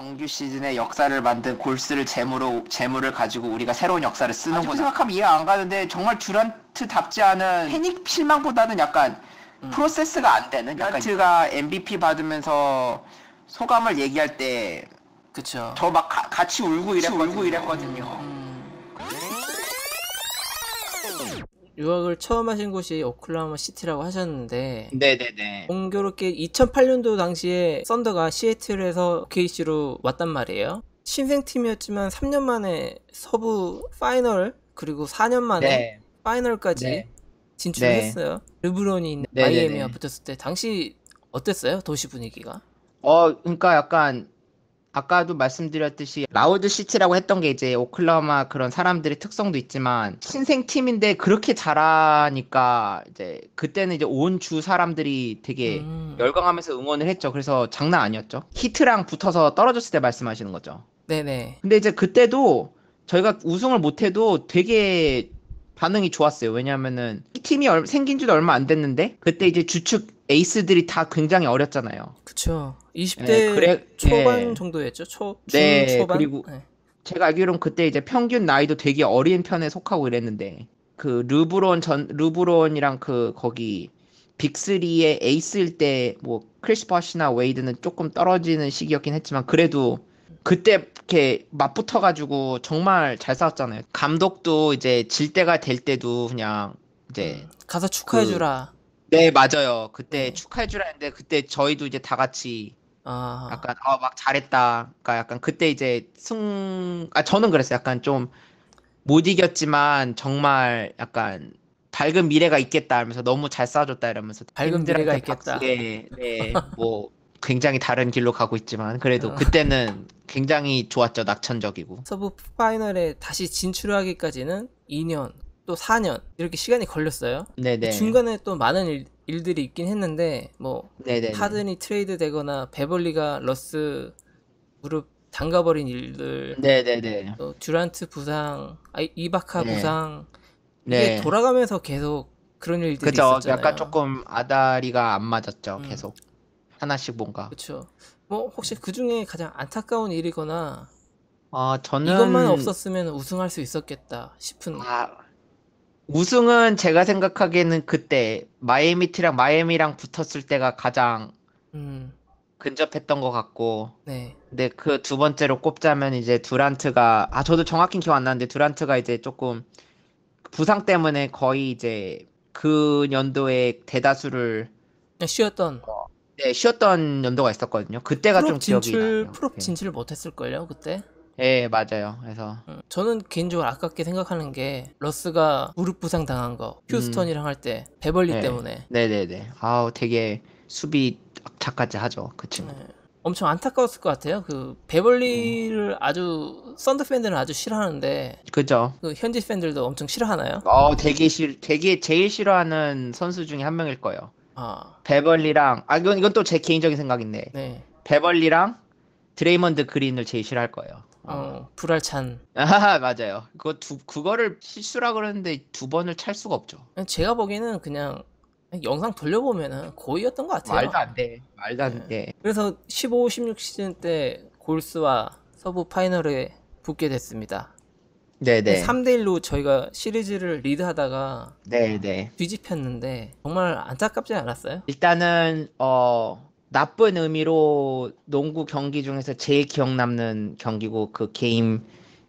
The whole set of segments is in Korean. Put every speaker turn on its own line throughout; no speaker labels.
정규 시즌의 역사를 만든 골스를 재물로 재물을 가지고 우리가 새로운 역사를 쓰는 거죠 생각하면 이해 안 가는데 정말 듀란트답지 않은 패닉 실망보다는 약간 음. 프로세스가 안 되는 듀란트가 MVP 받으면서 소감을 얘기할 때 그쵸. 저 막 같이 울고 이랬거든요. 울고 이랬거든요.
유학을 처음 하신 곳이 오클라호마 시티라고 하셨는데 네네네 공교롭게 2008년도 당시에 썬더가 시애틀에서 OKC로 왔단 말이에요 신생팀이었지만 3년 만에 서부 파이널 그리고 4년 만에 네. 파이널까지 네. 진출했어요 네.
르브론이 마이애미와
붙었을 때 당시 어땠어요 도시 분위기가?
어 그러니까 약간 아까도 말씀드렸듯이 라우드 시티라고 했던 게 이제 오클라마 그런 사람들의 특성도 있지만 신생 팀인데 그렇게 잘하니까 이제 그때는 이제 온 주 사람들이 되게 음. 열광하면서 응원을 했죠. 그래서 장난 아니었죠. 히트랑 붙어서 떨어졌을 때 말씀하시는 거죠. 네네. 근데 이제 그때도 저희가 우승을 못해도 되게 반응이 좋았어요. 왜냐하면은 팀이 얼, 생긴 지도 얼마 안 됐는데 그때 이제 주축 에이스들이 다 굉장히 어렸잖아요. 그렇죠. 20대 네, 그래, 초반 네.
정도였죠. 초, 네, 중, 네, 초반. 그리고 네.
제가 알기로는 그때 이제 평균 나이도 되게 어린 편에 속하고 이랬는데 그 르브론 전 르브론이랑 그 거기 빅3의 에이스일 때 뭐 크리스 퍼시나 웨이드는 조금 떨어지는 시기였긴 했지만 그래도 그때 이렇게 맞붙어가지고 정말 잘 싸웠잖아요. 감독도 이제 질 때가 될 때도 그냥 이제 음, 가서 축하해주라. 그... 네 맞아요. 그때 음. 축하해주라 했는데 그때 저희도 이제 다 같이 아. 약간 아막 잘했다. 그러니까 약간 그때 이제 승 아 저는 그랬어요. 약간 좀 못 이겼지만 정말 약간 밝은 미래가 있겠다 하면서 너무 잘 싸워줬다 이러면서 밝은 미래가 있겠다. 네, 네, 뭐 굉장히 다른 길로 가고 있지만 그래도 어. 그때는 굉장히 좋았죠 낙천적이고 서브
뭐 파이널에 다시 진출하기까지는 2년 또 4년 이렇게 시간이 걸렸어요. 네네. 그 중간에 또 많은 일, 일들이 있긴 했는데 뭐 네네. 하든이 트레이드 되거나 베벌리가 러스 무릎 담가버린 일들 네네네. 또 듀란트 부상 아, 이바카 네. 부상 네. 돌아가면서 계속 그런 일들이 그쵸, 있었잖아요. 약간
조금 아다리가 안 맞았죠 음. 계속 하나씩 뭔가. 그렇죠.
뭐 혹시 그 중에 가장 안타까운 일이거나
아 저는 이것만 없었으면 우승할 수 있었겠다 싶은. 아 우승은 제가 생각하기에는 그때 마이애미티랑 마이애미랑 붙었을 때가 가장 음. 근접했던 것 같고. 네. 근데 그두 번째로 꼽자면 이제 두란트가 아 저도 정확히 기억 안 나는데 두란트가 이제 조금 부상 때문에 거의 이제 그 연도에 대다수를 네, 쉬었던 어, 네, 쉬었던 연도가 있었거든요. 그때가 좀 기억이 진출, 나요. 프롭 예.
진출 을 못했을 걸요 그때.
예, 네, 맞아요. 그래서 음, 저는 개인적으로
아깝게 생각하는 게 러스가 무릎 부상 당한 거 휴스턴이랑 음. 할때 배벌리 네. 예. 때문에.
네네네. 아우 되게 수비 악착같지 하죠 그 친구. 네.
엄청 안타까웠을 것 같아요. 그배벌리를 음. 아주 썬더 팬들은 아주 싫어하는데
그죠. 그 현지 팬들도 엄청 싫어하나요? 어, 되게 싫, 되게 제일 싫어하는 선수 중에 한 명일 거예요. 아. 베벌리랑 아 이건 이건 또 제 개인적인 생각인데. 네. 베벌리랑 드레이먼드 그린을 제시를할 거예요.
어, 불알찬.
아, 맞아요. 그거 두, 그거를 실수라 그러는데 두 번을 찰 수가 없죠. 제가 보기에는 그냥
영상 돌려보면은 고의였던 것 같아요. 말도 안 돼. 말도 안 네. 돼. 그래서 15, 16 시즌 때 골스와 서부 파이널에 붙게 됐습니다. 네네. 3대1로 저희가 시리즈를 리드하다가
네네. 네.
뒤집혔는데 정말 안타깝지 않았어요?
일단은 어 나쁜 의미로 농구 경기 중에서 제일 기억 남는 경기고 그 게임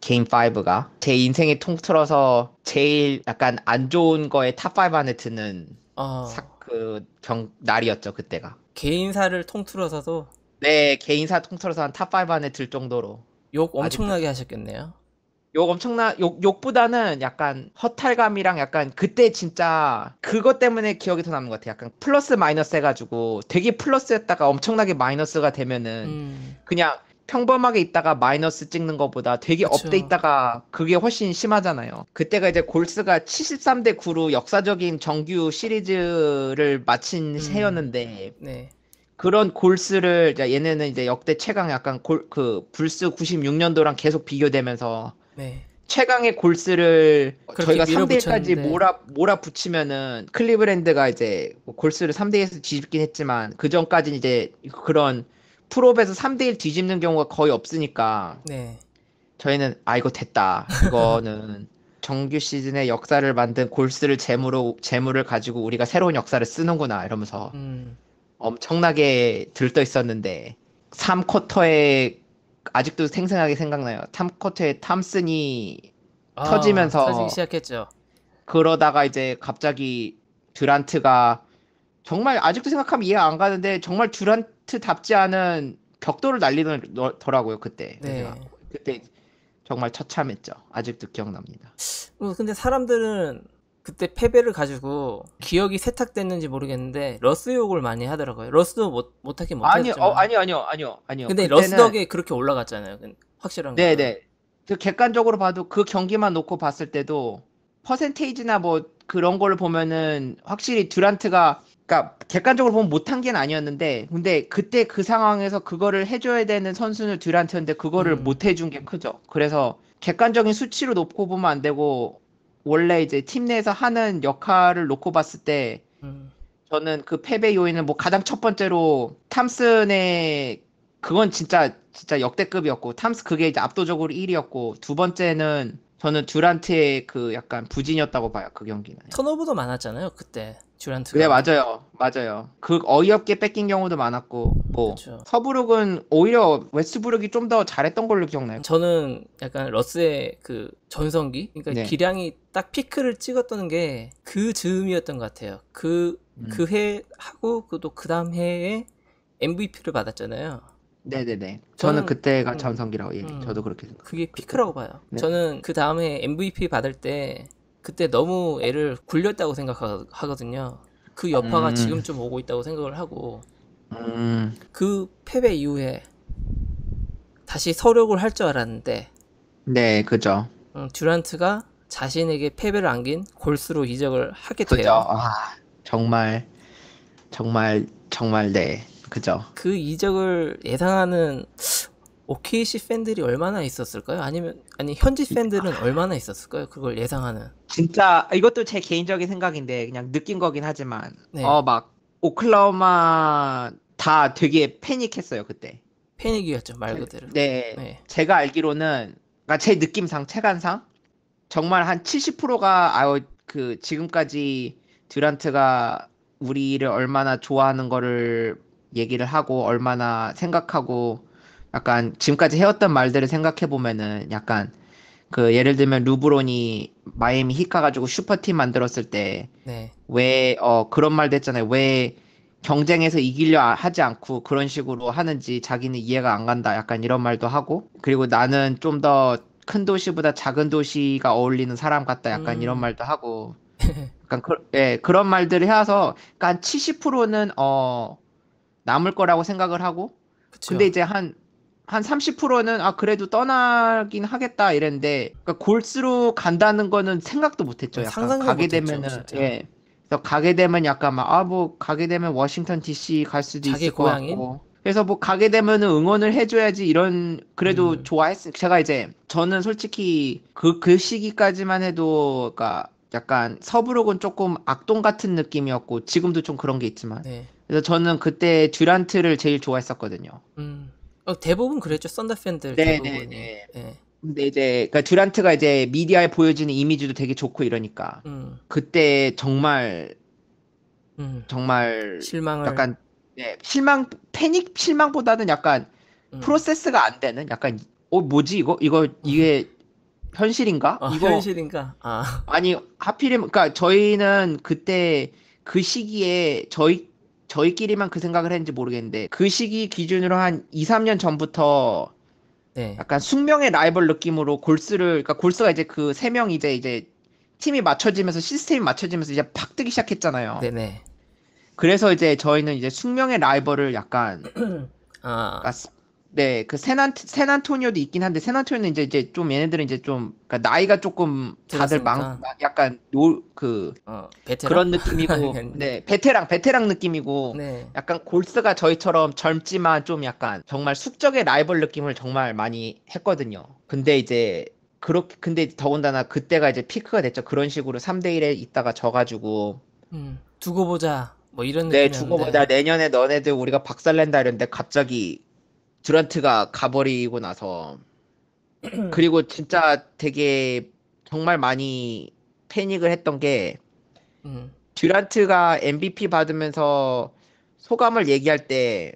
게임 5가 제 인생에 통틀어서 제일 약간 안 좋은 거에 탑5 안에 드는 어... 사, 그 경, 날이었죠 그때가
개인사를 통틀어서도
네 개인사 통틀어서 한탑5 안에 들 정도로 욕 엄청나게 아직도... 하셨겠네요 욕 엄청나 욕 욕보다는 약간 허탈감이랑 약간 그때 진짜 그것 때문에 기억이 더 남는 것 같아. 약간 플러스 마이너스 해가지고 되게 플러스했다가 엄청나게 마이너스가 되면은 음. 그냥 평범하게 있다가 마이너스 찍는 것보다 되게 그쵸. 업돼 있다가 그게 훨씬 심하잖아요. 그때가 이제 골스가 73대 9로 역사적인 정규 시리즈를 마친 음. 해였는데 네. 그런 골스를 얘네는 이제 역대 최강 약간 골, 그 불스 96년도랑 계속 비교되면서 네. 최강의 골스를 저희가 3대1까지 몰아, 몰아붙이면은 클리브랜드가 이제 뭐 골스를 3대1에서 뒤집긴 했지만 그 전까지는 이제 그런 프로에서 3대1 뒤집는 경우가 거의 없으니까 네. 저희는 아 이거 됐다 이거는 정규 시즌의 역사를 만든 골스를 재물로 재물을 가지고 우리가 새로운 역사를 쓰는구나 이러면서 음. 엄청나게 들떠 있었는데 3쿼터에 아직도 생생하게 생각나요. 탐코트의 탐슨이 아, 터지면서 터지기 시작했죠. 그러다가 이제 갑자기 듀란트가 정말 아직도 생각하면 이해가 안 가는데 정말 듀란트답지 않은 벽돌을 날리더라고요 그때. 네. 그때 정말 처참했죠. 아직도 기억납니다.
어, 근데 사람들은 그때 패배를 가지고 기억이 세탁됐는지 모르겠는데 러스 욕을 많이 하더라고요. 러스도 못 못하긴 못했죠. 아니요, 어, 아니요,
아니요, 아니요, 아니요. 근데 그때는... 러스 덕에
그렇게 올라갔잖아요. 그
확실한. 네, 네. 그 객관적으로 봐도 그 경기만 놓고 봤을 때도 퍼센테이지나 뭐 그런 걸 보면은 확실히 듀란트가 그러니까 객관적으로 보면 못한 게 아니었는데 근데 그때 그 상황에서 그거를 해줘야 되는 선수는 듀란트였는데 그거를 음. 못 해준 게 크죠. 그래서 객관적인 수치로 놓고 보면 안 되고 원래 이제 팀 내에서 하는 역할을 놓고 봤을 때 음. 저는 그 패배 요인은 뭐 가장 첫 번째로 탐슨의 그건 진짜 진짜 역대급이었고 탐스 그게 이제 압도적으로 1위였고 두 번째는 저는 듀란트의 그 약간 부진이었다고 봐요 그 경기는
턴오버도 많았잖아요 그때 듀란트
네 맞아요 맞아요. 그 어이없게 뺏긴 경우도 많았고 뭐 그쵸. 서브룩은 오히려 웨스브룩이 트좀더 잘했던 걸로 기억나요. 저는 약간 러스의 그 전성기,
그러니까 네. 기량이 딱 피크를 찍었던 게 그 즈음이었던 것 같아요. 그 그해 음. 그 하고 그또그 그 다음 해에 MVP를 받았잖아요. 네네네.
저는, 저는 그때가 음, 전성기라고 예, 음, 저도 그렇게 생각.
그게 피크라고 봐요. 네. 저는 그 다음에 MVP 받을 때 그때 너무 애를 굴렸다고 생각하거든요. 그 여파가 음. 지금 쯤 오고 있다고 생각을 하고 음. 그 패배 이후에 다시 서력을 할 줄 알았는데
네 그죠
음, 듀란트가 자신에게 패배를 안긴 골스로 이적을 하게 돼요.
아, 정말 정말 정말 네 그죠.
그 이적을 예상하는 오키시 팬들이 얼마나 있었을까요? 아니면 아니 현지 팬들은 얼마나 있었을까요?
그걸 예상하는. 진짜 이것도 제 개인적인 생각인데 그냥 느낀 거긴 하지만 네. 어막 오클라호마 다 되게 패닉했어요 그때. 패닉이었죠 말 그대로. 네. 네. 제가 알기로는 그러니까 제 느낌상 체감상 정말 한 70%가 아유 어, 그 지금까지 듀란트가 우리를 얼마나 좋아하는 거를 얘기를 하고 얼마나 생각하고 약간 지금까지 해왔던 말들을 생각해 보면은 약간 그 예를 들면 루브론이 마이애미 히카 가지고 슈퍼팀 만들었을 때 왜어 네. 어, 그런 말도 했잖아요. 왜 경쟁에서 이기려 하지 않고 그런 식으로 하는지 자기는 이해가 안 간다. 약간 이런 말도 하고 그리고 나는 좀 더 큰 도시보다 작은 도시가 어울리는 사람 같다. 약간 음. 이런 말도 하고 약간 그, 예, 그런 말들을 해서 와 약간 70%는 어 남을 거라고 생각을 하고 그쵸. 근데 이제 한한 30%는 아 그래도 떠나긴 하겠다 이랬는데 그러니까 골스로 간다는 거는 생각도 못했죠. 약간 가게 되면은 했죠, 예. 그래서 가게 되면 약간 막아뭐 가게 되면 워싱턴 D.C. 갈 수도 있을 고향인? 같고. 그래서 뭐 가게 되면은 응원을 해줘야지 이런 그래도 음. 좋아했어요. 제가 이제 저는 솔직히 그그 그 시기까지만 해도 그니까 약간 서브록은 조금 악동 같은 느낌이었고 지금도 좀 그런 게 있지만. 네. 그래서 저는 그때 듀란트를 제일 좋아했었거든요.
음. 어, 대부분 그랬죠. 썬더 팬들. 네네네. 네. 네. 예.
근데 이제 그러니까 듀란트가 이제 미디어에 보여지는 이미지도 되게 좋고 이러니까 음. 그때 정말 음. 정말 실망을 약간 네, 실망 패닉 실망보다는 약간 음. 프로세스가 안 되는 약간 어 뭐지 이거 이거 이게 현실인가? 어, 이거
현실인가?
아. 아니 하필이면 그러니까 저희는 그때 그 시기에 저희 저희끼리만 그 생각을 했는지 모르겠는데 그 시기 기준으로 한 2, 3년 전부터 네. 약간 숙명의 라이벌 느낌으로 골스를 그러니까 골스가 이제 그 세명 이제 이제 팀이 맞춰지면서 시스템이 맞춰지면서 이제 팍 뜨기 시작했잖아요. 네네. 그래서 이제 저희는 이제 숙명의 라이벌을 약간 아. 그러니까 네, 그 세난 세난토니오도 있긴 한데 세난토니오는 이제 이제 좀 얘네들은 이제 좀 그러니까 나이가 조금 다들 망 약간 노그 어, 그런 느낌이고 아, 예. 네 베테랑 베테랑 느낌이고 네. 약간 골스가 저희처럼 젊지만 좀 약간 정말 숙적의 라이벌 느낌을 정말 많이 했거든요. 근데 이제 그렇게 근데 더군다나 그때가 이제 피크가 됐죠. 그런 식으로 3대 1에 있다가 져가지고
음, 두고 보자 뭐 이런 네 두고 보자
내년에 너네들 우리가 박살낸다 이랬는데 갑자기 듀란트가 가버리고 나서 그리고 진짜 되게 정말 많이 패닉을 했던 게 음. 듀란트가 MVP 받으면서 소감을 얘기할 때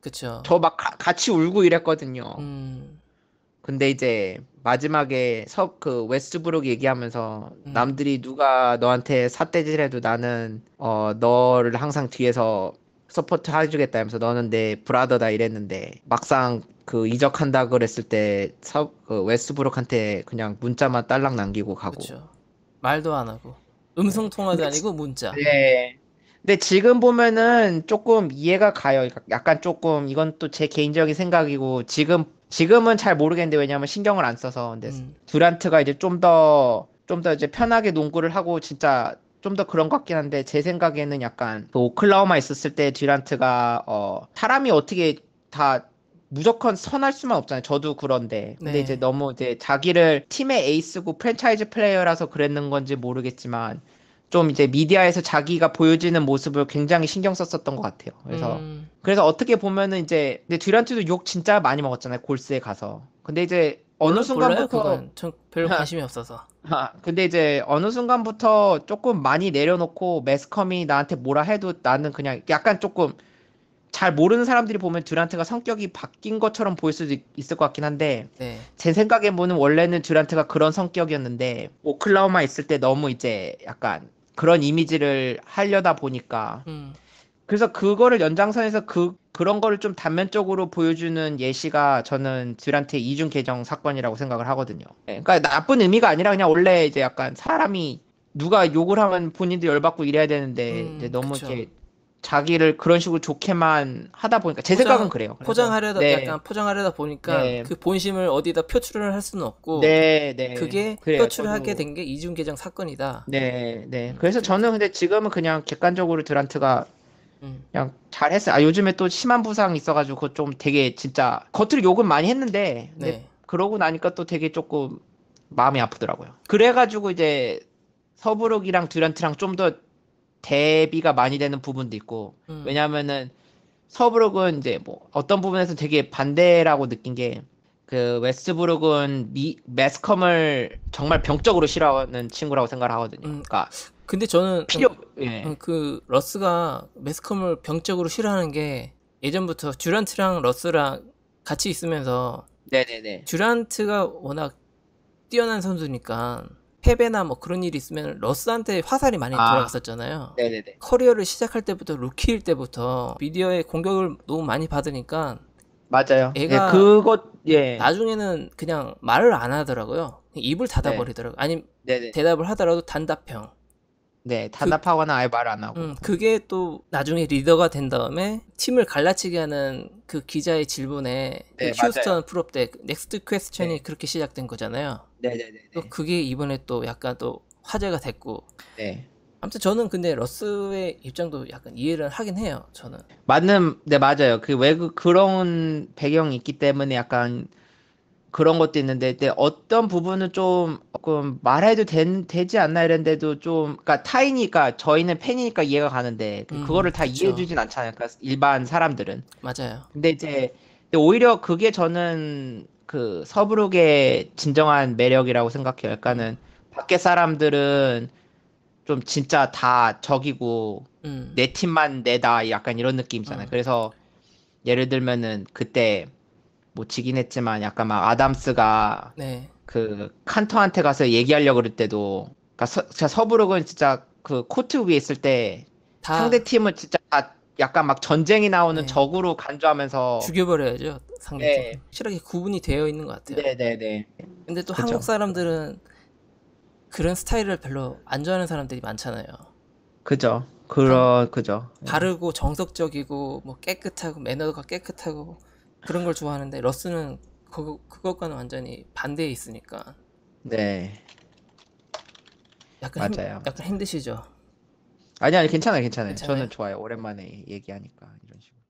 그쵸. 저막 같이 울고 이랬거든요. 음. 근데 이제 마지막에 섭그 웨스트브룩 얘기하면서 음. 남들이 누가 너한테 사대질해도 나는 어 너를 항상 뒤에서 서포트 해주겠다 면서 너는 내 브라더다 이랬는데 막상 그 이적한다 그랬을 때 서, 그 웨스브룩한테 그냥 문자만 딸랑 남기고 가고 그쵸.
말도 안 하고 음성 통화도 아니고 문자 네
근데 지금 보면은 조금 이해가 가요 그러니까 약간 조금 이건 또 제 개인적인 생각이고 지금 지금은 잘 모르겠는데 왜냐면 신경을 안 써서 근데 음. 두란트가 이제 좀더 좀더 좀 더 이제 편하게 농구를 하고 진짜 좀더 그런 것 같긴 한데 제 생각에는 약간 그 오클라호마 있었을 때 듀란트가 어 사람이 어떻게 다 무조건 선할 수만 없잖아요. 저도 그런데. 근데 네. 이제 너무 이제 자기를 팀의 에이스고 프랜차이즈 플레이어라서 그랬는 건지 모르겠지만 좀 이제 미디어에서 자기가 보여지는 모습을 굉장히 신경 썼었던 것 같아요. 그래서 음. 그래서 어떻게 보면은 이제 근데 듀란트도 욕 진짜 많이 먹었잖아요. 골스에 가서. 근데 이제 어느 순간부터
전 별로 아. 관심이 없어서.
아, 근데 이제 어느 순간부터 조금 많이 내려놓고 매스컴이 나한테 뭐라 해도 나는 그냥 약간 조금 잘 모르는 사람들이 보면 듀란트가 성격이 바뀐 것처럼 보일 수도 있을 것 같긴 한데 네. 제 생각에 보는 원래는 듀란트가 그런 성격이었는데 오클라호마 있을 때 너무 이제 약간 그런 이미지를 하려다 보니까 음. 그래서 그거를 연장선에서 그 그런 거를 좀 단면적으로 보여주는 예시가 저는 듀란트의 이중 계정 사건이라고 생각을 하거든요. 예, 그러니까 나쁜 의미가 아니라 그냥 원래 이제 약간 사람이 누가 욕을 하면 본인도 열받고 이래야 되는데 음, 너무 그쵸. 이렇게 자기를 그런 식으로 좋게만 하다 보니까 제 포장, 생각은 그래요. 포장하려다 네. 약간
포장하려다 보니까 네. 그 본심을 어디다 표출을 할 수는 없고 네, 네. 그게 그래, 표출하게 된 게 이중 계정 사건이다.
네, 네. 음, 그래서 저는 근데 지금은 그냥 객관적으로 드란트가 음. 그냥 잘했어요. 아 요즘에 또 심한 부상 있어가지고 좀 되게 진짜 겉으로 욕은 많이 했는데 네. 그러고 나니까 또 되게 조금 마음이 아프더라고요. 그래가지고 이제 서브록이랑 듀란트랑 좀 더 대비가 많이 되는 부분도 있고 음. 왜냐면은 서브록은 이제 뭐 어떤 부분에서 되게 반대라고 느낀 게 그 웨스트브룩은 미, 매스컴을 정말 병적으로 싫어하는 친구라고 생각을 하거든요. 음, 그러니까 근데
저는 필요 예. 어, 그 러스가 매스컴을 병적으로 싫어하는 게 예전부터 듀란트랑 러스랑 같이 있으면서 네네네. 듀란트가 워낙 뛰어난 선수니까 패배나 뭐 그런 일이 있으면 러스한테 화살이 많이 아. 돌아갔었잖아요. 네네네. 커리어를 시작할 때부터 루키일 때부터 미디어의 공격을 너무 많이 받으니까
맞아요. 예, 애가 예, 그것
예. 나중에는 그냥 말을 안 하더라고요. 입을 닫아버리더라고. 요 아니 면 대답을 하더라도 단답형.
네, 단합하거나
그, 아예 말 안 하고. 음, 그게 또 나중에 리더가 된 다음에 팀을 갈라치게 하는 그 기자의 질문에 네, 그 휴스턴 맞아요. 프롭 때 그 넥스트 퀘스천이 네. 그렇게 시작된 거잖아요. 네네네. 또 그게 이번에 또 약간 또 화제가 됐고. 네. 아무튼 저는 근데 러스의 입장도 약간 이해를 하긴 해요. 저는.
맞는, 네 맞아요. 그 외국 그런 배경이 있기 때문에 약간 그런 것도 있는데 근데 어떤 부분은 좀, 조 말해도 되, 지 않나 이랬는데도 좀 그러니까 타이니까 저희는 팬이니까 이해가 가는데 그 음, 그거를 다 그렇죠. 이해해 주진 않잖아요. 그러니까 일반 사람들은. 맞아요. 근데 이제 근데 오히려 그게 저는 그서브룩의 진정한 매력이라고 생각해요. 그러니까는 밖에 사람들은 좀 진짜 다 적이고 음. 내 팀만 내다 약간 이런 느낌이잖아요. 음. 그래서 예를 들면은 그때 뭐 지긴 했지만 약간 막 아담스가 네. 그 칸터한테 가서 얘기하려 고 그럴 때도 그러니까 서, 서부록은 진짜 그 코트 위에 있을 때 다... 상대 팀은 진짜 다 약간 막 전쟁이 나오는 네. 적으로 간주하면서 죽여버려야죠 상대 팀 네.
실하게 구분이 되어 있는 것 같아요. 네네네. 근데 또 그쵸. 한국 사람들은 그런 스타일을 별로 안 좋아하는 사람들이 많잖아요.
그죠. 그러 그죠.
바르고 정석적이고 뭐 깨끗하고 매너가 깨끗하고 그런 걸 좋아하는데 러스는 그, 그것과는 완전히 반대에 있으니까.
네. 약간 맞아요. 힘, 약간 힘드시죠? 아니 아니 괜찮아요 괜찮아요. 괜찮아요? 저는 좋아요. 오랜만에 얘기하니까 이런 식으로.